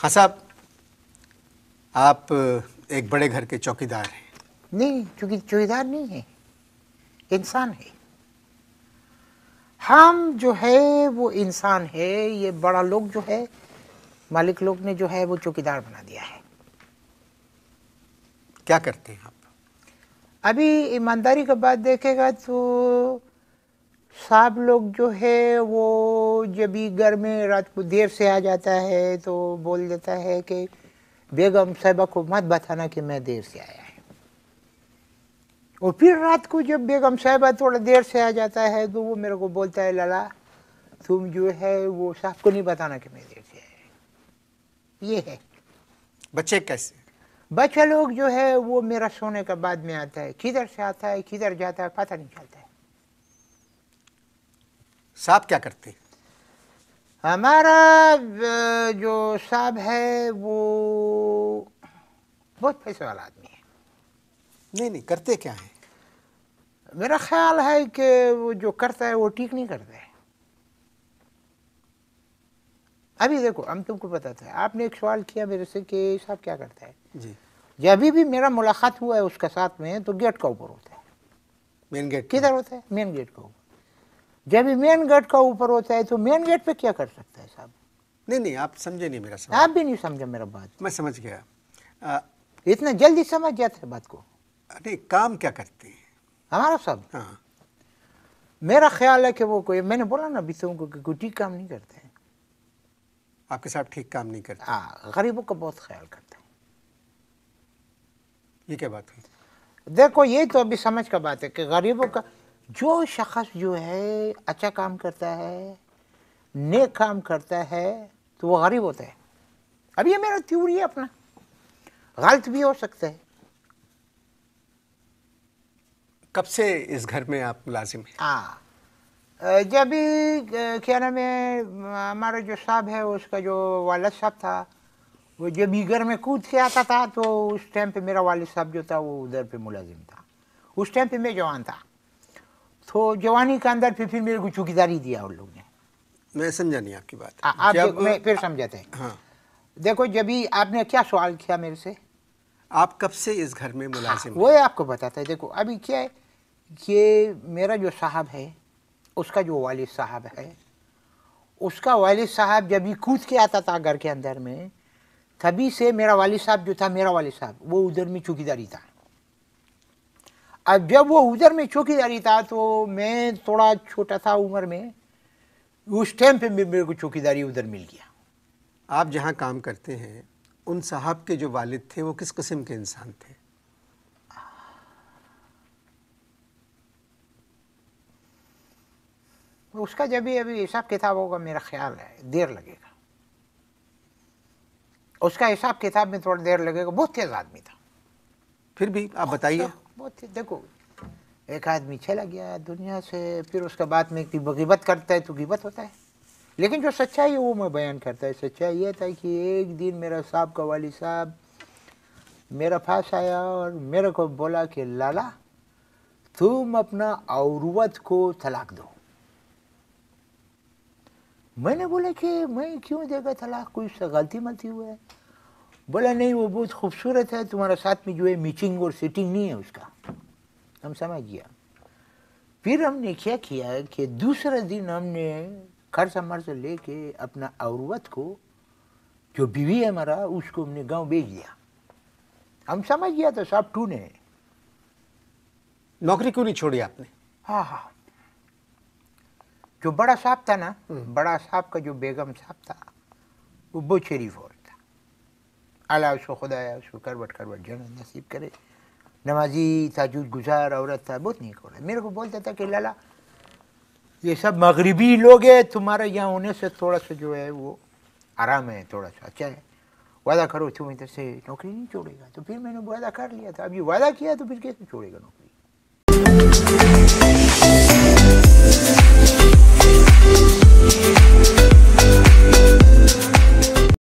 हाँ साहब आप एक बड़े घर के चौकीदार हैं नहीं क्योंकि चौकीदार नहीं है इंसान है हम जो है वो इंसान है ये बड़ा लोग जो है मालिक लोग ने जो है वो चौकीदार बना दिया है क्या करते हैं आप अभी ईमानदारी का बात देखेगा तो साहब लोग जो है वो जब भी घर में रात को देर से आ जाता है तो बोल देता है कि बेगम साहबा को मत बताना कि मैं देर से आया है और फिर रात को जब बेगम साहबा थोड़ा देर से आ जाता है तो वो मेरे को बोलता है लाला तुम जो है वो साहब को नहीं बताना कि मैं देर से आया ये है बच्चे कैसे बच्चा लोग जो है वो मेरा सोने का बाद में आता है किधर से आता है किधर जाता है पता नहीं चलता साहब क्या करते हमारा जो साहब है वो बहुत पैसे वाला आदमी है नहीं नहीं करते क्या है मेरा ख्याल है कि वो जो करता है वो ठीक नहीं करता है अभी देखो हम तुमको बताते हैं आपने एक सवाल किया मेरे से कि साहब क्या करता है जी जब भी मेरा मुलाकात हुआ है उसके साथ में तो गेट का ऊपर होता है मेन गेट किधर होता है मेन गेट का ऊपर जब मेन गेट का ऊपर होता है तो मेन गेट पे क्या कर सकता है साहब नहीं नहीं आप समझे नहीं मेरा सवाल आप भी नहीं समझे मेरा बात मैं समझ गया आ, इतना जल्दी समझ जाते हैं बात को नहीं काम क्या करते हैं हमारा साहब हाँ मेरा ख्याल है कि वो कोई मैंने बोला ना बीसों तो को कि कोई ठीक काम नहीं करते हैं आपके साथ ठीक काम नहीं करते हाँ गरीबों का बहुत ख्याल करते हैं ये क्या बात है देखो ये तो अभी समझ का बात है कि गरीबों का जो शख्स जो है अच्छा काम करता है नेक काम करता है तो वो गरीब होता है अब ये मेरा थ्योरी है अपना गलत भी हो सकता है कब से इस घर में आप मुलाजिम हैं हाँ जब भी क्या नाम है हमारा जो साहब है उसका जो वालद साहब था वो जब ही घर में कूद के आता था तो उस टाइम पे मेरा वालद साहब जो था वो उधर पे मुलाजिम था उस टाइम पे मैं जवान था तो जवानी का अंदर फिर फिर मेरे को चौकीदारी दिया उन लोग ने मैं समझा नहीं आपकी बात आ, हाँ, आप जब, मैं फिर समझाते हैं हाँ देखो जब भी आपने क्या सवाल किया मेरे से आप कब से इस घर में मुलाजिम हाँ, वो आपको बताता है देखो अभी क्या है ये मेरा जो साहब है उसका जो वाल साहब है उसका वाल साहब जब भी कूद के आता था घर के अंदर में तभी से मेरा वाल साहब जो था मेरा वालिद साहब वो उधर में चौकीदारी था अब जब वो उधर में चौकीदारी था तो मैं थोड़ा छोटा था उम्र में उस टाइम पे मेरे को चौकीदारी उधर मिल गया आप जहाँ काम करते हैं उन साहब के जो वालिद थे वो किस किस्म के इंसान थे उसका जब भी अभी हिसाब किताब होगा मेरा ख्याल है देर लगेगा उसका हिसाब किताब में थोड़ा देर लगेगा बहुत तेज आदमी था फिर भी आप बताइए अच्छा। बहुत देखो एक आदमी चला गया दुनिया से फिर उसके बाद में गिबत करता है तो गिबत होता है लेकिन जो सच्चाई है वो मैं बयान करता है सच्चाई ये था कि एक दिन मेरा साहब का वाली साहब मेरा पास आया और मेरे को बोला कि लाला तुम अपना औरवत को तलाक दो मैंने बोला कि मैं क्यों देगा तलाक कोई गलती मलती हुआ है बोला नहीं वो बहुत खूबसूरत है तुम्हारा साथ में जो है मीटिंग और सीटिंग नहीं है उसका हम समझ गया फिर हमने क्या किया कि दूसरा दिन हमने से ले लेके अपना औरवत को जो बीवी है हमारा उसको हमने गांव भेज दिया हम समझ गया था सब टू ने नौकरी क्यों नहीं छोड़ी आपने हाँ हाँ जो बड़ा साहब था ना हम्म। बड़ा साहब का जो बेगम साहब था वो बहुत शरीफ और अला उसको खुदाया उसको करवट करवट जन्नत नसीब करे नमाजी ताजुद गुजार औरत था बहुत नहीं हो मेरे को बोलता था कि लाला ये सब मगरबी लोग हैं तुम्हारे यहाँ होने से थोड़ा सा जो है वो आराम है थोड़ा सा अच्छा है वादा करो तुम इधर से नौकरी नहीं छोड़ेगा तो फिर मैंने वादा कर लिया था अभी वादा किया तो फिर कैसे छोड़ेगा नौकरी